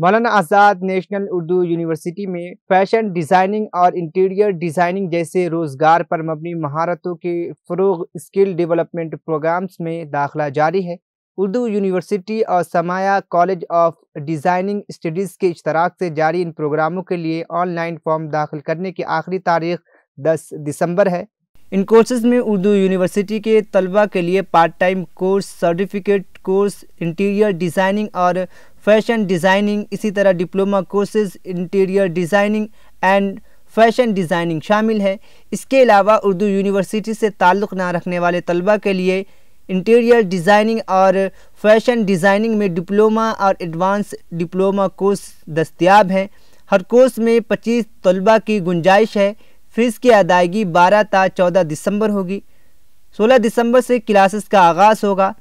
मौलाना Azad national Urdu university में fashion designing और इंटीरियर डिज़ाइनिंग जैसे रोज़गार पर मबनी महारतों के फ़रोग स्किल डेवलपमेंट प्रोग्राम्स में दाखला जारी है उर्दू यूनिवर्सिटी और समाया कॉलेज ऑफ डिज़ाइनिंग स्टडीज़ के इश्तराक से जारी इन प्रोग्रामों के लिए ऑनलाइन फॉर्म दाखिल करने की आखिरी तारीख 10 दिसंबर है इन कोर्सेज में उर्दू यूनिवर्सिटी के तलबा के लिए part time course certificate course interior designing और फैशन डिज़ाइनिंग इसी तरह diploma courses interior designing and fashion designing शामिल है इसके अलावा उर्दू यूनिवर्सिटी से ताल्लुक़ ना रखने वाले तलबा के लिए इंटीरियर डिज़ाइनिंग और फैशन डिज़ाइनिंग में डिप्लोमा और एडवांस डिप्लोमा कोर्स दस्तियाब हैं हर कोर्स में 25 तलबा की गुंजाइश है फीस की अदायगी 12 ता 14 दिसंबर होगी 16 दिसंबर से क्लासेस का आगाज़ होगा